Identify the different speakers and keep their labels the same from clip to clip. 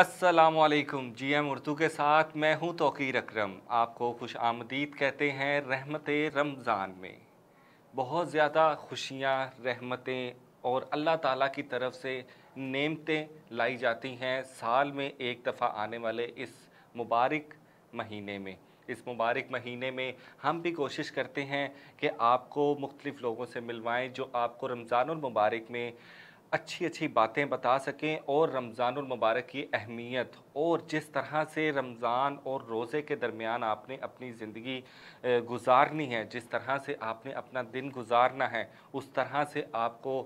Speaker 1: असलकम G M Urdu के साथ मैं हूँ तोकीर अक्रम आपको खुश आमदीद कहते हैं रहमत रमज़ान में बहुत ज़्यादा खुशियाँ रहमतें और अल्लाह ताला की तरफ से नेमतें लाई जाती हैं साल में एक दफ़ा आने वाले इस मुबारक महीने में इस मुबारक महीने में हम भी कोशिश करते हैं कि आपको मुख्तलिफ़ लोगों से मिलवाएँ जो आपको रमज़ान मुबारक में अच्छी अच्छी बातें बता सकें और मुबारक की अहमियत और जिस तरह से रमज़ान और रोज़े के दरमियान आपने अपनी ज़िंदगी गुजारनी है जिस तरह से आपने अपना दिन गुजारना है उस तरह से आपको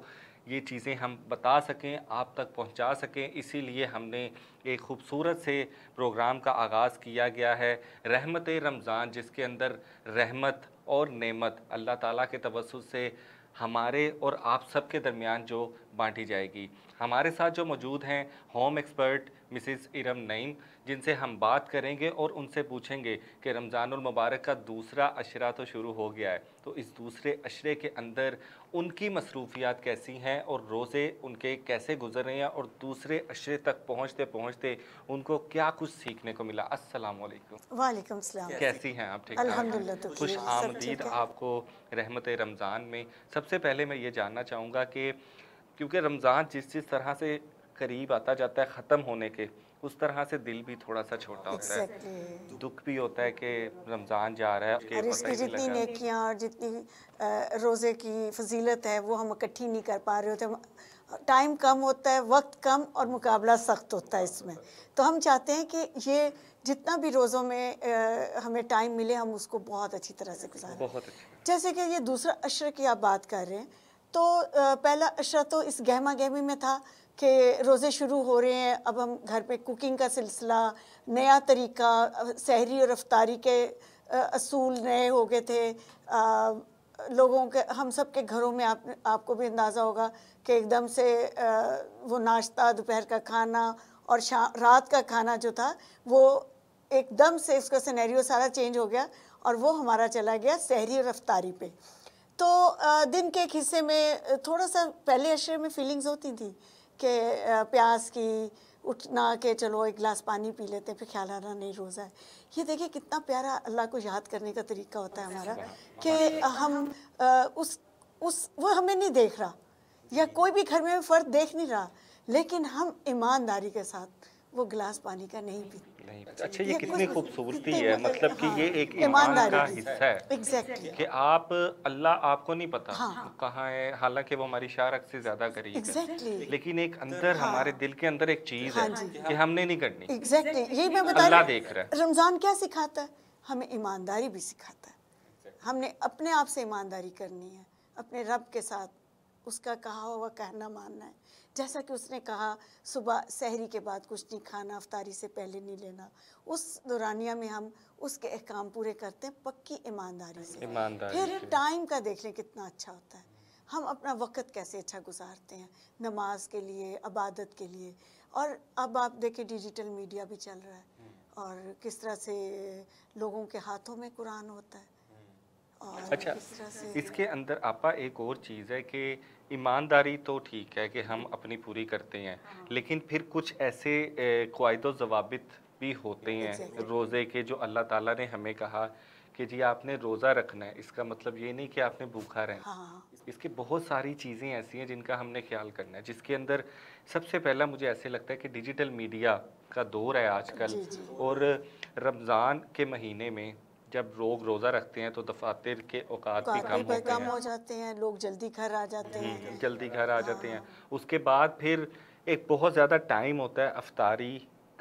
Speaker 1: ये चीज़ें हम बता सकें आप तक पहुंचा सकें इसीलिए हमने एक खूबसूरत से प्रोग्राम का आगाज़ किया गया है रहमत रमज़ान जिसके अंदर रहमत और नेमत अल्लाह ताला के तवसु से हमारे और आप सब के दरमियान जो बांटी जाएगी हमारे साथ जो मौजूद हैं home expert Mrs Iram Naeem जिनसे हम बात करेंगे और उनसे पूछेंगे कि रमज़ानमबारक का दूसरा अशरा तो शुरू हो गया है तो इस दूसरे अशरे के अंदर उनकी मसरूफियात कैसी हैं और रोज़े उनके कैसे गुजर रहे हैं और दूसरे अशरे तक पहुँचते पहुँचते उनको क्या कुछ सीखने को मिला असल
Speaker 2: वालेकुम कैसी
Speaker 1: हैं आप ठीक तो खुश आमदीद आपको रहमत रमज़ान में सबसे पहले मैं ये जानना चाहूँगा कि क्योंकि रमज़ान जिस जिस तरह से करीब आता जाता है ख़त्म होने के उस तरह से दिल भी थोड़ा सा छोटा होता है दुख भी होता है कि रमज़ान जा रहा है और इसकी जितनी नेकियाँ
Speaker 2: और जितनी रोज़े की फजीलत है वो हम इकट्ठी नहीं कर पा रहे होते टाइम कम होता है वक्त कम और मुकाबला सख्त होता है इसमें तो हम चाहते हैं कि ये जितना भी रोज़ों में आ, हमें टाइम मिले हम उसको बहुत अच्छी तरह से गुजारें बहुत जैसे कि ये दूसरा अशर की आप बात कर रहे हैं तो पहला अशर अच्छा तो इस गहमा गहमी में था कि रोज़े शुरू हो रहे हैं अब हम घर पे कुकिंग का सिलसिला नया तरीका सहरी और रफ्तारी के असूल नए हो गए थे आ, लोगों के हम सब के घरों में आप आपको भी अंदाज़ा होगा कि एकदम से आ, वो नाश्ता दोपहर का खाना और रात का खाना जो था वो एकदम से उसका सिनेरियो सारा चेंज हो गया और वो हमारा चला गया सहरी रफ्तारी पे तो दिन के एक हिस्से में थोड़ा सा पहले अशरे में फीलिंग्स होती थी कि प्यास की उठना के चलो एक गिलास पानी पी लेते हैं फिर ख्याल आना नहीं रोज़ा है ये देखिए कितना प्यारा अल्लाह को याद करने का तरीका होता है हमारा कि हम उस उस वो हमें नहीं देख रहा या कोई भी घर में फ़र्द देख नहीं रहा लेकिन हम ईमानदारी के साथ वो गिलास पानी का नहीं पीते
Speaker 1: नहीं अच्छा ये कितनी खूबसूरती है मतलब, मतलब कि हाँ, ये एक ईमान का हिस्सा है कि आप अल्लाह आपको नहीं पता हाँ। कहाँ है हालांकि वो हमारी शारक से ज्यादा करीब exactly. है लेकिन एक अंदर हाँ। हमारे दिल के अंदर एक चीज हाँ है कि हमने नहीं करनी exactly. यही मैं बता अल्लाह देख रहा है
Speaker 2: रमजान क्या सिखाता है हमें ईमानदारी भी सिखाता है हमने अपने आप से ईमानदारी करनी है अपने रब के साथ उसका कहा हुआ कहना मानना है जैसा कि उसने कहा सुबह सहरी के बाद कुछ नहीं खाना अफ्तारी से पहले नहीं लेना उस दौरानिया में हम उसके अहकाम पूरे करते हैं पक्की ईमानदारी से फिर टाइम का देख लें कितना अच्छा होता है हम अपना वक्त कैसे अच्छा गुजारते हैं नमाज के लिए अबादत के लिए और अब आप देखें डिजिटल मीडिया भी चल रहा है हम्म। और किस तरह से लोगों के हाथों में कुरान
Speaker 1: होता है अच्छा इसके अंदर आपा एक और चीज़ है कि ईमानदारी तो ठीक है कि हम अपनी पूरी करते हैं हाँ। लेकिन फिर कुछ ऐसे कवायद जवाबित भी होते हैं रोज़े के जो अल्लाह ताला ने हमें कहा कि जी आपने रोज़ा रखना है इसका मतलब ये नहीं कि आपने भूखा रहना हाँ। इसके बहुत सारी चीज़ें ऐसी हैं जिनका हमने ख्याल करना है जिसके अंदर सबसे पहला मुझे ऐसे लगता है कि डिजिटल मीडिया का दौर है आजकल और रमज़ान के महीने में जब लोग रोज़ा रखते हैं तो दफातर के औकात भी कम होते कम हो
Speaker 2: जाते हैं लोग जल्दी घर आ जाते हैं
Speaker 1: जल्दी घर आ जाते हैं हाँ। उसके बाद फिर एक बहुत ज़्यादा टाइम होता है अफतारी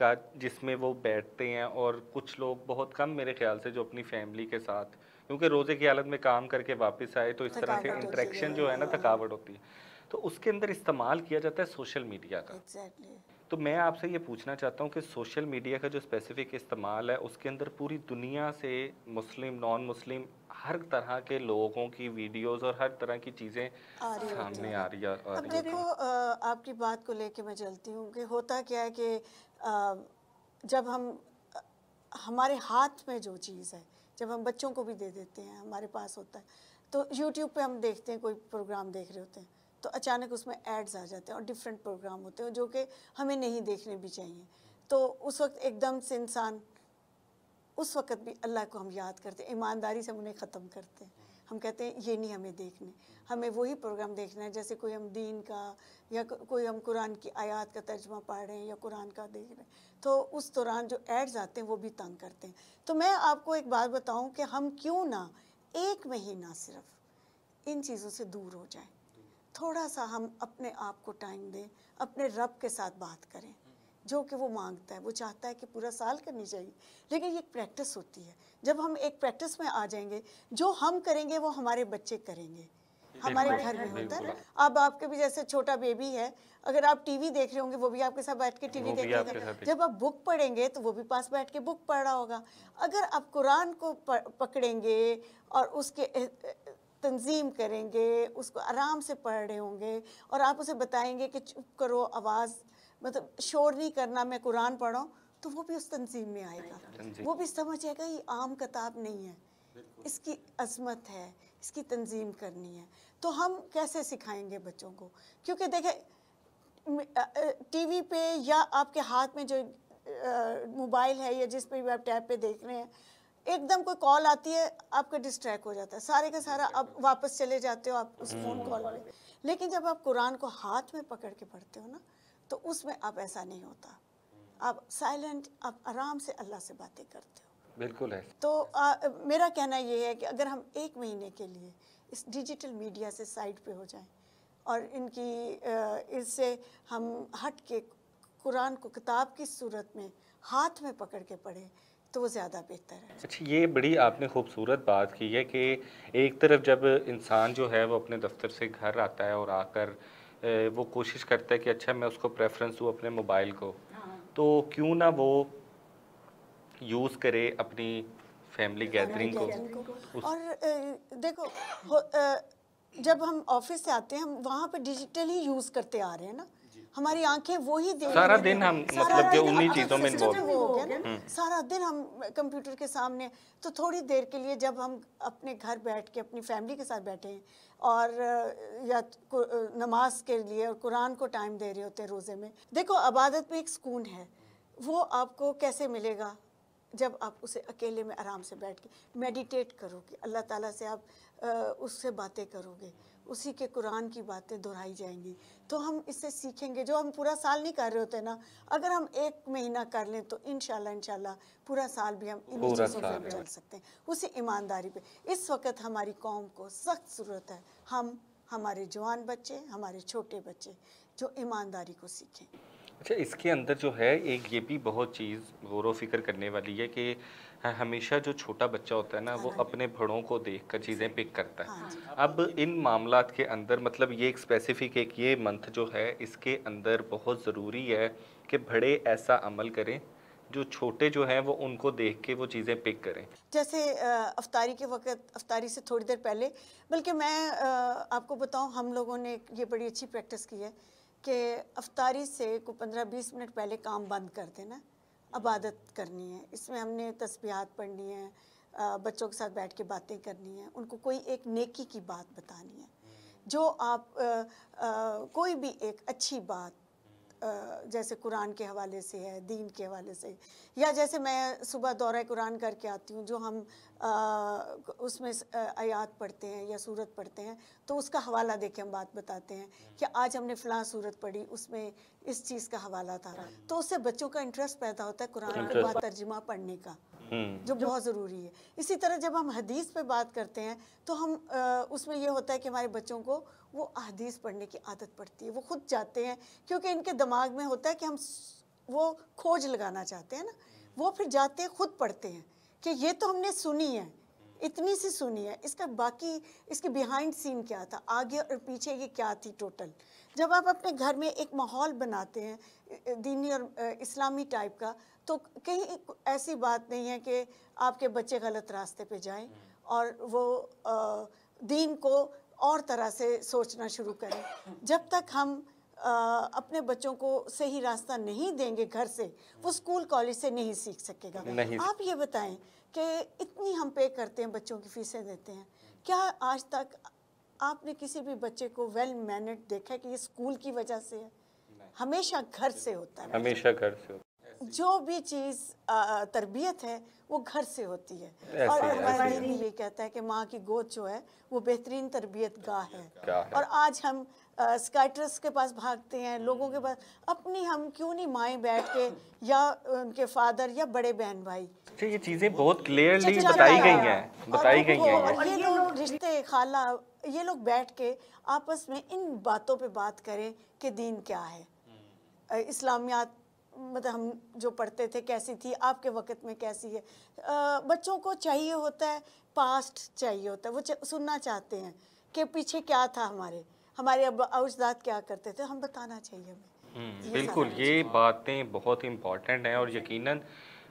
Speaker 1: का जिसमें वो बैठते हैं और कुछ लोग बहुत कम मेरे ख्याल से जो अपनी फैमिली के साथ क्योंकि रोज़े की हालत में काम करके वापस आए तो इस तरह से इंटरेक्शन जो है ना थकावट होती है तो उसके अंदर इस्तेमाल किया जाता है सोशल मीडिया का exactly. तो मैं आपसे ये पूछना चाहता हूँ कि सोशल मीडिया का जो स्पेसिफिक इस्तेमाल है उसके अंदर पूरी दुनिया से मुस्लिम नॉन मुस्लिम हर तरह के लोगों की वीडियोस और हर तरह की चीज़ें सामने आ रही है अब देखो
Speaker 2: आपकी बात को लेके मैं चलती हूँ कि होता क्या है कि जब हम हमारे हाथ में जो चीज़ है जब हम बच्चों को भी दे देते हैं हमारे पास होता है तो यूट्यूब पर हम देखते हैं कोई प्रोग्राम देख रहे होते हैं तो अचानक उसमें एड्स आ जाते हैं और डिफरेंट प्रोग्राम होते हैं जो कि हमें नहीं देखने भी चाहिए तो उस वक्त एकदम से इंसान उस वक्त भी अल्लाह को हम याद करते हैं ईमानदारी से हम उन्हें ख़त्म करते हैं हम कहते हैं ये नहीं हमें देखने हमें वही प्रोग्राम देखना है जैसे कोई हम दीन का या कोई हम कुरान की आयत का तर्जमा पढ़ रहे हैं या कुरान का देख रहे हैं तो उस दौरान जो एड्स आते हैं वो भी तंग करते हैं तो मैं आपको एक बात बताऊं कि हम क्यों ना एक महीना सिर्फ इन चीज़ों से दूर हो जाएं थोड़ा सा हम अपने आप को टाइम दें अपने रब के साथ बात करें जो कि वो मांगता है वो चाहता है कि पूरा साल करनी चाहिए लेकिन ये एक प्रैक्टिस होती है जब हम एक प्रैक्टिस में आ जाएंगे जो हम करेंगे वो हमारे बच्चे करेंगे हमारे घर में होता है अब आपके भी जैसे छोटा बेबी है अगर आप टीवी देख रहे होंगे वो भी आपके साथ बैठ के टीवी देखेगा जब आप बुक पढ़ेंगे तो वो भी पास बैठ के बुक पढ़ रहा होगा अगर आप कुरान को पकड़ेंगे और उसके तंजीम करेंगे उसको आराम से पढ़ रहे होंगे और आप उसे बताएंगे कि चुप करो आवाज़ मतलब शोर नहीं करना मैं कुरान पढ़ाऊँ तो वो भी उस तंजीम में आएगा वो भी समझ आएगा ये आम किताब नहीं है इसकी अजमत है इसकी तंजीम करनी है तो हम कैसे सिखाएंगे बच्चों को क्योंकि देखें टीवी पे या आपके हाथ में जो मोबाइल है या जिस पे भी आप टैब पे देख रहे हैं एकदम कोई कॉल आती है आपका डिस्ट्रैक्ट हो जाता है सारे का सारा अब वापस चले जाते हो आप उस फोन हम्म। कॉल में लेकिन जब आप कुरान को हाथ में पकड़ के पढ़ते हो ना तो उसमें आप ऐसा नहीं होता आप साइलेंट आप आराम से अल्लाह से बातें करते हो बिल्कुल है तो आ, मेरा कहना ये है कि अगर हम एक महीने के लिए इस डिजिटल मीडिया से साइड पे हो जाएं और इनकी इससे हम हट के कुरान को किताब की सूरत में हाथ में पकड़ के पढ़ें तो वो ज़्यादा बेहतर
Speaker 1: है अच्छा ये बड़ी आपने खूबसूरत बात की है कि एक तरफ जब इंसान जो है वो अपने दफ्तर से घर आता है और आकर वो कोशिश करता है कि अच्छा मैं उसको प्रेफरेंस दूँ अपने मोबाइल को हाँ। तो क्यों ना वो यूज़ करे अपनी फैमिली गैदरिंग
Speaker 2: को और देखो जब हम ऑफिस से आते हैं हम वहाँ पर डिजिटली यूज़ करते आ रहे हैं ना हमारी आंखें वो ही देख सारा दिन हम मतलब जो उन्हीं चीजों में इन्वॉल्व हो गया ना हम्म। सारा दिन हम कंप्यूटर के सामने तो थोड़ी देर के लिए जब हम अपने घर बैठ के अपनी फैमिली के साथ बैठे हैं और या नमाज के लिए और कुरान को टाइम दे रहे होते हैं रोज़े में देखो अबादत में एक सुकून है वो आपको कैसे मिलेगा जब आप उसे अकेले में आराम से बैठ के मेडिटेट करोगे अल्लाह ताला से आप उससे बातें करोगे उसी के कुरान की बातें दोहराई जाएंगी तो हम इससे सीखेंगे जो हम पूरा साल नहीं कर रहे होते ना अगर हम एक महीना कर लें तो इन इनशाला पूरा साल भी हम इन चीज़ों पर चल सकते हैं उसी ईमानदारी पे इस वक्त हमारी कौम को सख्त ज़रूरत है हम हमारे जवान बच्चे हमारे छोटे बच्चे जो ईमानदारी को सीखें
Speaker 1: अच्छा इसके अंदर जो है एक ये भी बहुत चीज़ गौर फिक्र करने वाली है कि हमेशा जो छोटा बच्चा होता है ना वो हाँ अपने भड़ों को देख कर चीज़ें पिक करता है हाँ अब इन मामला के अंदर मतलब ये एक स्पेसिफिक एक ये मंथ जो है इसके अंदर बहुत ज़रूरी है कि भड़े ऐसा अमल करें जो छोटे जो हैं वो उनको देख के वो चीज़ें पिक करें
Speaker 2: जैसे अफतारी के वक्त अफतारी से थोड़ी देर पहले बल्कि मैं आपको बताऊँ हम लोगों ने ये बड़ी अच्छी प्रैक्टिस की है कि अफ्तारी से को पंद्रह बीस मिनट पहले काम बंद कर देना अबादत करनी है इसमें हमने तस्बीहात पढ़नी है बच्चों के साथ बैठ के बातें करनी है उनको कोई एक नेकी की बात बतानी है जो आप आ, आ, कोई भी एक अच्छी बात जैसे कुरान के हवाले से है दीन के हवाले से या जैसे मैं सुबह दौरा कुरान करके आती हूँ जो हम उसमें आयात पढ़ते हैं या सूरत पढ़ते हैं तो उसका हवाला दे के हम बात बताते हैं कि आज हमने फ़लाँ सूरत पढ़ी उसमें इस चीज़ का हवाला था हाँ। तो उससे बच्चों का इंटरेस्ट पैदा होता है कुरान के बाद तर्जुमा पढ़ने का हम्म। जो बहुत ज़रूरी है इसी तरह जब हम हदीस पे बात करते हैं तो हम आ, उसमें ये होता है कि हमारे बच्चों को वो हदीस पढ़ने की आदत पड़ती है वो खुद जाते हैं क्योंकि इनके दिमाग में होता है कि हम वो खोज लगाना चाहते हैं ना वो फिर जाते हैं खुद पढ़ते हैं कि ये तो हमने सुनी है इतनी सी सुनी है इसका बाकी इसके बिहाइंड सीन क्या था आगे और पीछे ये क्या थी टोटल जब आप अपने घर में एक माहौल बनाते हैं दीनी और इस्लामी टाइप का तो कहीं ऐसी बात नहीं है कि आपके बच्चे गलत रास्ते पे जाएं और वो दीन को और तरह से सोचना शुरू करें जब तक हम आ, अपने बच्चों को सही रास्ता नहीं देंगे घर से वो स्कूल कॉलेज से नहीं सीख सकेगा नहीं। आप ये बताएं कि इतनी हम पे करते हैं बच्चों की फीसें देते हैं क्या आज तक आपने किसी भी बच्चे को वेल मैनर्ड देखा है कि ये स्कूल की वजह से है हमेशा घर से होता है
Speaker 1: हमेशा घर से होता
Speaker 2: जो भी चीज़ तरबियत है वो घर से होती है और हमारा दीन ये कहता है कि माँ की गोद जो है वो बेहतरीन तरबियत गाह
Speaker 1: है और
Speaker 2: आज हम स्काइटर्स के पास भागते हैं लोगों के पास अपनी हम क्यों नहीं माएँ बैठ के या उनके फादर या बड़े बहन भाई
Speaker 1: अच्छा ये चीज़ें बहुत क्लियरली अच्छा, अच्छा, बताई अच्छा। गई हैं बताई गई हैं ये
Speaker 2: लोग रिश्ते खाला ये लोग बैठ के आपस में इन बातों पे बात करें कि दीन क्या है इस्लामियात मतलब हम जो पढ़ते थे कैसी थी आपके वक़्त में कैसी है बच्चों को चाहिए होता है पास्ट चाहिए होता है वो सुनना चाहते हैं कि पीछे क्या था हमारे हमारे अब अवजदाद क्या करते थे हम बताना चाहिए हमें
Speaker 1: हम्म, बिल्कुल ये बातें बहुत इम्पॉर्टेंट हैं और यकीनन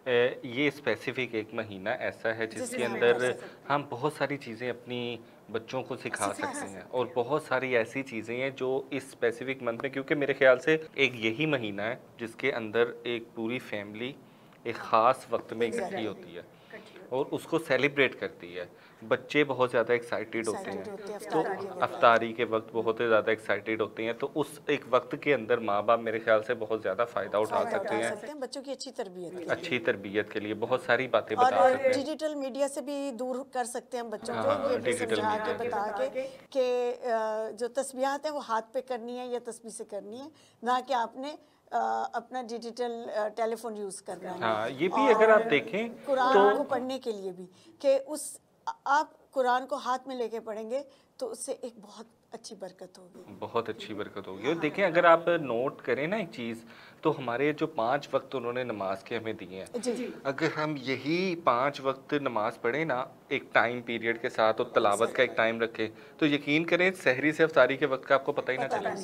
Speaker 1: ये स्पेसिफिक एक महीना ऐसा है जिसके अंदर हम बहुत सारी चीज़ें अपनी बच्चों को सिखा सकते हैं और बहुत सारी ऐसी चीज़ें हैं जो इस स्पेसिफिक मंथ में क्योंकि मेरे ख्याल से एक यही महीना है जिसके अंदर एक पूरी फैमिली एक ख़ास वक्त में इकट्ठी होती है और उसको सेलिब्रेट करती है बच्चे बहुत ज़्यादा एक्साइटेड होते हैं तो अफ्तारी के वक्त बहुत ही ज़्यादा एक्साइटेड होते हैं तो उस एक वक्त के अंदर माँ बाप मेरे ख्याल से बहुत ज़्यादा फ़ायदा उठा सकते हैं
Speaker 2: बच्चों की अच्छी तरबियत अच्छी
Speaker 1: तरबियत के लिए बहुत सारी बातें बता सकते हैं
Speaker 2: डिजिटल मीडिया से भी दूर कर सकते हैं बच्चों को डिजिटल हाँ, मीडिया बता के जो तस्वीर हैं वो हाथ पे करनी है या तस्वीर से करनी है ना कि आपने अपना डिजिटल टेलीफोन यूज़ रहे हैं हाँ, ये भी अगर आप देखें कुरान तो... को पढ़ने के लिए भी कि उस आप कुरान को हाथ में लेके पढ़ेंगे तो उससे एक बहुत अच्छी बरकत होगी
Speaker 1: बहुत अच्छी बरकत होगी और देखें अगर आप नोट करें ना एक चीज़ तो हमारे जो पांच वक्त उन्होंने नमाज के हमें दिए हैं जी अगर हम यही पांच वक्त नमाज पढ़े ना एक टाइम पीरियड के साथ और तलावत का एक टाइम रखें तो यकीन करें सहरी से अफ्तारी के वक्त का आपको पता ही ना चला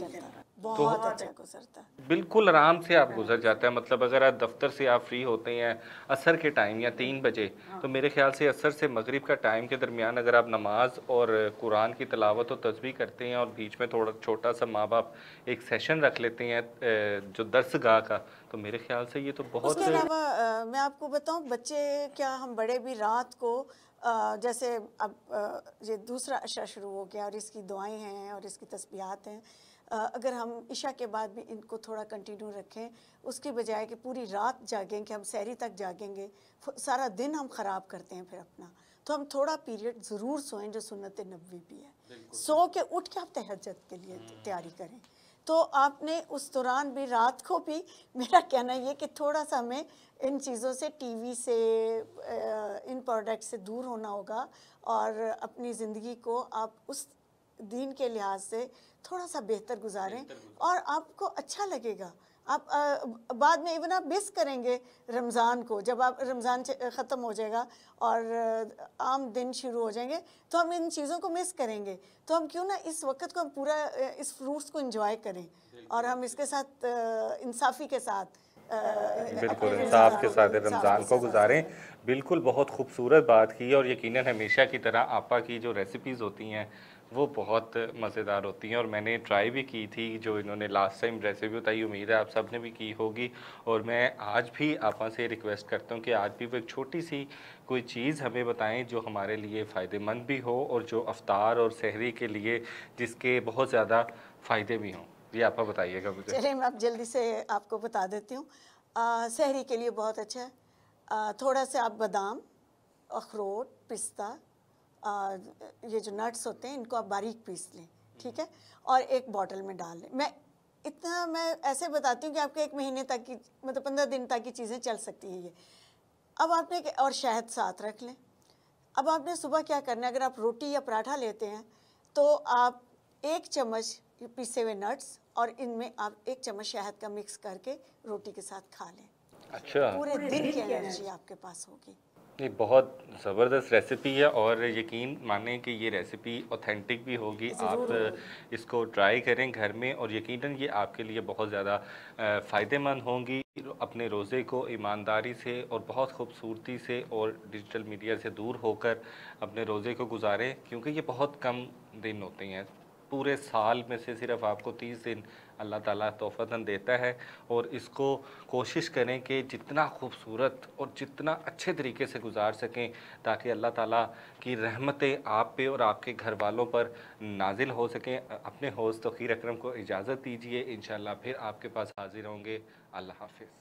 Speaker 2: तो बहुत अच्छा गुजरता
Speaker 1: है बिल्कुल आराम से आप गुजर जाते हैं मतलब अगर आप दफ्तर से आप फ्री होते हैं असर के टाइम या तीन बजे हाँ। तो मेरे ख्याल से असर से मगरिब का टाइम के दरमियान अगर आप नमाज और कुरान की तलावत और तस्वीर करते हैं और बीच में थोड़ा छोटा सा माँ बाप एक सेशन रख लेते हैं जो दर्स गाह का तो मेरे ख्याल से ये तो बहुत उसके
Speaker 2: अलावा मैं आपको बताऊँ बच्चे क्या हम बड़े भी रात को जैसे अब ये दूसरा अशर शुरू हो गया और इसकी दुआएँ हैं और इसकी तस्बियात हैं अगर हम इशा के बाद भी इनको थोड़ा कंटिन्यू रखें उसके बजाय कि पूरी रात जागें कि हम सैरी तक जागेंगे सारा दिन हम ख़राब करते हैं फिर अपना तो हम थोड़ा पीरियड ज़रूर सोएं जो सुनत नबी भी है सो के उठ के आप तहजत के लिए हम्म। तैयारी करें तो आपने उस दौरान भी रात को भी मेरा कहना ये कि थोड़ा सा हमें इन चीज़ों से टीवी से इन प्रोडक्ट से दूर होना होगा और अपनी ज़िंदगी को आप उस दीन के लिहाज से थोड़ा सा बेहतर गुजारें और आपको अच्छा लगेगा आप आ, बाद में इवन आप मिस करेंगे रमज़ान को जब आप रमज़ान ख़त्म हो जाएगा और आम दिन शुरू हो जाएंगे तो हम इन चीज़ों को मिस करेंगे तो हम क्यों ना इस वक्त को हम पूरा इस फ्रूट्स को इंजॉय करें और हम इसके साथ इंसाफी के साथ बिल्कुल इंसाफ के साथ रमज़ान को
Speaker 1: गुजारें बिल्कुल बहुत खूबसूरत बात की और यकीनन हमेशा की तरह आपा की जो रेसिपीज़ होती हैं वो बहुत मज़ेदार होती हैं और मैंने ट्राई भी की थी जो इन्होंने लास्ट टाइम रेसिपी बताई उम्मीद है आप सब ने भी की होगी और मैं आज भी आप से रिक्वेस्ट करता हूँ कि आज भी वो एक छोटी सी कोई चीज़ हमें बताएं जो हमारे लिए फ़ायदेमंद भी हो और जो अवतार और शहरी के लिए जिसके बहुत ज़्यादा फ़ायदे भी हों ये आप बताइएगा मुझे चलिए
Speaker 2: मैं आप जल्दी से आपको बता देती हूँ शहरी के लिए बहुत अच्छा है आ, थोड़ा सा आप बादाम अखरोट पिस्ता ये जो नट्स होते हैं इनको आप बारीक पीस लें ठीक है और एक बॉटल में डाल लें मैं इतना मैं ऐसे बताती हूँ कि आपके एक महीने तक की मतलब पंद्रह दिन तक की चीज़ें चल सकती हैं ये अब आपने और शहद साथ रख लें अब आपने सुबह क्या करना है अगर आप रोटी या पराठा लेते हैं तो आप एक चम्मच पीसे हुए नट्स और इनमें आप एक चम्मच शहद का मिक्स करके रोटी के साथ खा लें
Speaker 1: अच्छा पूरे दिन की एनर्जी
Speaker 2: आपके पास होगी
Speaker 1: ये बहुत ज़बरदस्त रेसिपी है और यकीन माने कि ये रेसिपी ऑथेंटिक भी होगी आप इसको ट्राई करें घर में और यकीनन ये आपके लिए बहुत ज़्यादा फ़ायदेमंद होंगी अपने रोज़े को ईमानदारी से और बहुत खूबसूरती से और डिजिटल मीडिया से दूर होकर अपने रोज़े को गुजारें क्योंकि ये बहुत कम दिन होते हैं पूरे साल में से सिर्फ आपको तीस दिन अल्लाह ताला तोहफ़ता देता है और इसको कोशिश करें कि जितना खूबसूरत और जितना अच्छे तरीके से गुजार सकें ताकि अल्लाह ताला की रहमतें आप पे और आपके घर वालों पर नाजिल हो सकें अपने होस्ट तोखीर अक्रम को इजाज़त दीजिए इन फिर आपके पास हाजिर होंगे अल्लाह हाफिज़